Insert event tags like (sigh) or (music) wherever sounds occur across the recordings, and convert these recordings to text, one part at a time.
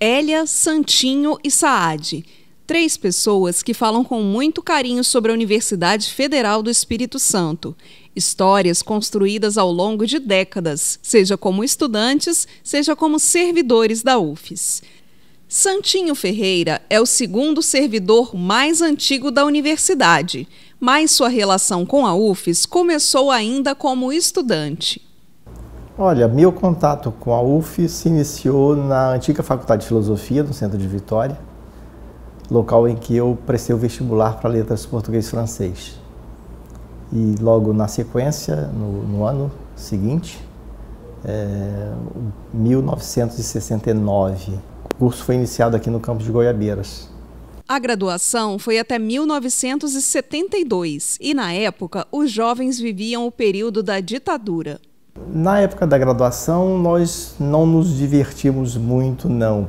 Elia, Santinho e Saad. Três pessoas que falam com muito carinho sobre a Universidade Federal do Espírito Santo. Histórias construídas ao longo de décadas, seja como estudantes, seja como servidores da UFES. Santinho Ferreira é o segundo servidor mais antigo da universidade, mas sua relação com a UFES começou ainda como estudante. Olha, meu contato com a UF se iniciou na antiga Faculdade de Filosofia, no centro de Vitória, local em que eu prestei o vestibular para letras português e francês. E logo na sequência, no, no ano seguinte, é, eh, 1969, o curso foi iniciado aqui no campus de Goiabeiras. A graduação foi até 1972 e, na época, os jovens viviam o período da ditadura. Na época da graduação, nós não nos divertimos muito, não,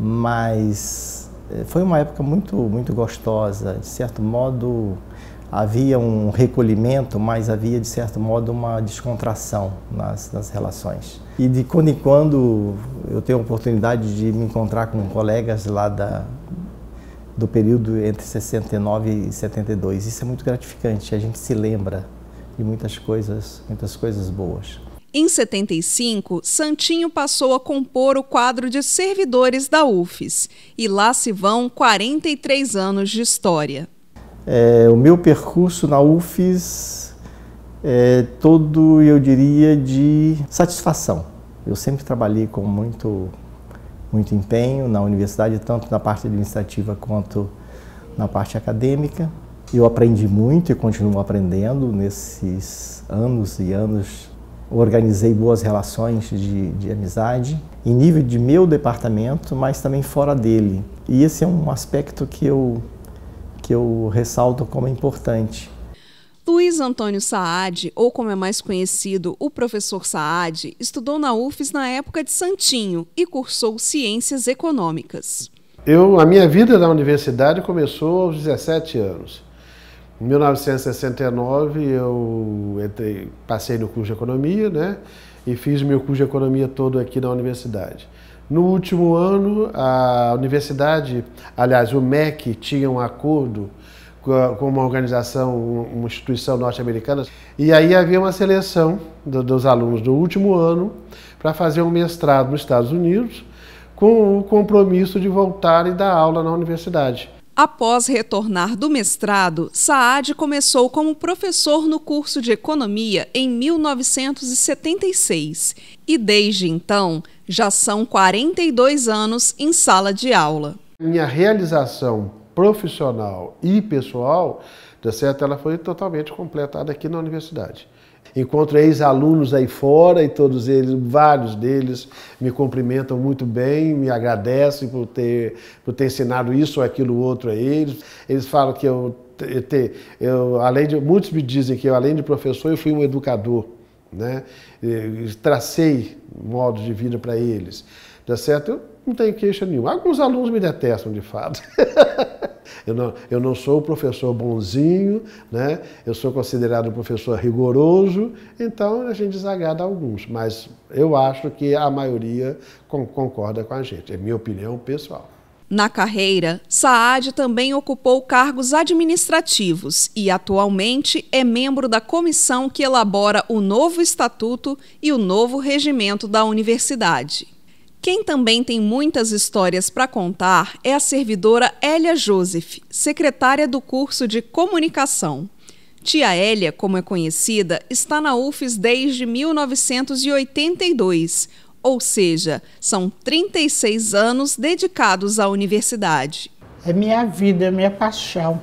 mas eh, foi uma época muito, muito gostosa. De certo modo, havia um recolhimento, mas havia, de certo modo, uma descontração nas, nas relações. E de quando em quando eu tenho a oportunidade de me encontrar com colegas lá da, do período entre 69 e 72. Isso é muito gratificante, a gente se lembra e muitas coisas, muitas coisas boas. Em 75, Santinho passou a compor o quadro de servidores da UFES e lá se vão 43 anos de história. É, o meu percurso na UFES é todo, eu diria, de satisfação. Eu sempre trabalhei com muito, muito empenho na universidade, tanto na parte administrativa quanto na parte acadêmica. Eu aprendi muito e continuo aprendendo nesses anos e anos. Organizei boas relações de, de amizade em nível de meu departamento, mas também fora dele. E esse é um aspecto que eu, que eu ressalto como importante. Luiz Antônio Saad, ou como é mais conhecido, o professor Saad, estudou na UFES na época de Santinho e cursou Ciências Econômicas. Eu, a minha vida na universidade começou aos 17 anos. Em 1969 eu entrei, passei no curso de economia, né? E fiz o meu curso de economia todo aqui na universidade. No último ano, a universidade, aliás, o MEC tinha um acordo com uma organização, uma instituição norte-americana, e aí havia uma seleção do, dos alunos do último ano para fazer um mestrado nos Estados Unidos, com o compromisso de voltar e dar aula na universidade. Após retornar do mestrado, Saad começou como professor no curso de Economia em 1976 e, desde então, já são 42 anos em sala de aula. Minha realização profissional e pessoal, de tá certa ela foi totalmente completada aqui na universidade. Encontro ex-alunos aí fora e todos eles, vários deles, me cumprimentam muito bem, me agradecem por ter, por ter ensinado isso ou aquilo outro a eles. Eles falam que eu, eu além de, muitos me dizem que eu, além de professor, eu fui um educador, né? Eu tracei modos de vida para eles. Tá certo? Eu não tenho queixa nenhuma. Alguns alunos me detestam, de fato. (laughs) eu, não, eu não sou o professor bonzinho, né? eu sou considerado um professor rigoroso, então a gente desagrada alguns, mas eu acho que a maioria concorda com a gente. É minha opinião pessoal. Na carreira, Saad também ocupou cargos administrativos e atualmente é membro da comissão que elabora o novo estatuto e o novo regimento da universidade. Quem também tem muitas histórias para contar é a servidora Elia Joseph, secretária do curso de comunicação. Tia Elia, como é conhecida, está na UFES desde 1982, ou seja, são 36 anos dedicados à universidade. É minha vida, é minha paixão,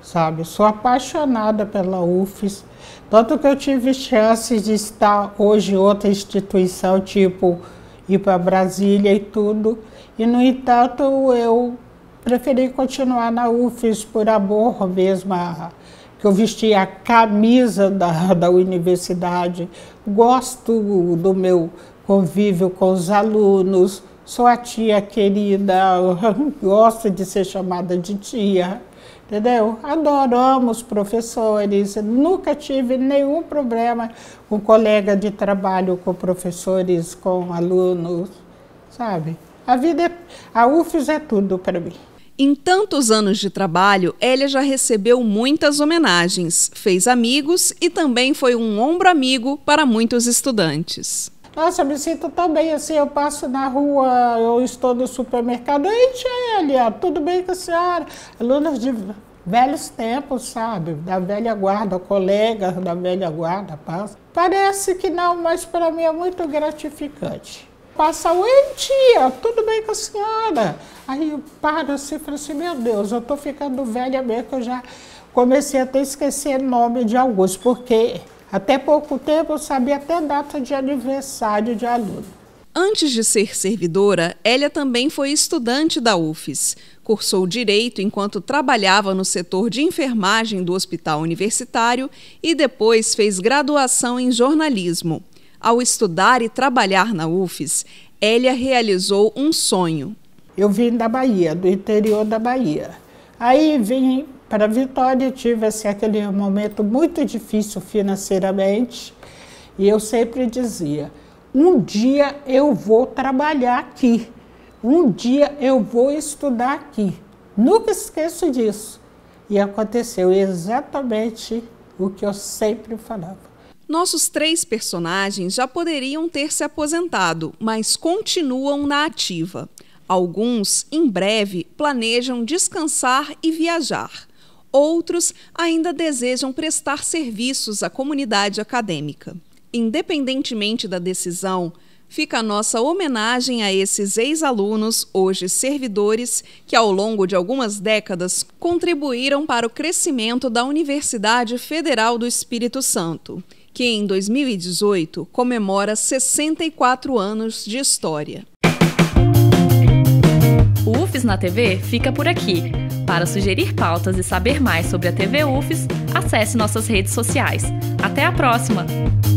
sabe? sou apaixonada pela UFES, tanto que eu tive chances de estar hoje em outra instituição, tipo ir para Brasília e tudo. E, no entanto, eu preferi continuar na UFES por amor mesmo, a, que eu vesti a camisa da, da universidade. Gosto do meu convívio com os alunos, sou a tia querida, (laughs) gosto de ser chamada de tia entendeu? Adoramos professores, nunca tive nenhum problema com colega de trabalho, com professores, com alunos, sabe? A vida, é, a UFES é tudo para mim. Em tantos anos de trabalho, Elia já recebeu muitas homenagens, fez amigos e também foi um ombro amigo para muitos estudantes. Nossa, eu me sinto tão bem assim, eu passo na rua, eu estou no supermercado, ei, Tchelia, tudo bem com a senhora? Alunos de velhos tempos, sabe? Da velha guarda, colegas da velha guarda, passa. Parece que não, mas para mim é muito gratificante. Passa, oi, tia, tudo bem com a senhora? Aí eu paro assim e falo assim, meu Deus, eu estou ficando velha mesmo, que eu já comecei até a esquecer nome de alguns, porque até pouco tempo eu sabia até data de aniversário de aluno. Antes de ser servidora, Elia também foi estudante da UFES. Cursou direito enquanto trabalhava no setor de enfermagem do hospital universitário e depois fez graduação em jornalismo. Ao estudar e trabalhar na UFES, Elia realizou um sonho. Eu vim da Bahia, do interior da Bahia. Aí vim para Vitória, tive assim, aquele momento muito difícil financeiramente, e eu sempre dizia: um dia eu vou trabalhar aqui, um dia eu vou estudar aqui. Nunca esqueço disso. E aconteceu exatamente o que eu sempre falava. Nossos três personagens já poderiam ter se aposentado, mas continuam na ativa. Alguns, em breve, planejam descansar e viajar. Outros ainda desejam prestar serviços à comunidade acadêmica. Independentemente da decisão, fica a nossa homenagem a esses ex-alunos, hoje servidores, que ao longo de algumas décadas contribuíram para o crescimento da Universidade Federal do Espírito Santo, que em 2018 comemora 64 anos de história. UFES na TV fica por aqui. Para sugerir pautas e saber mais sobre a TV UFES, acesse nossas redes sociais. Até a próxima!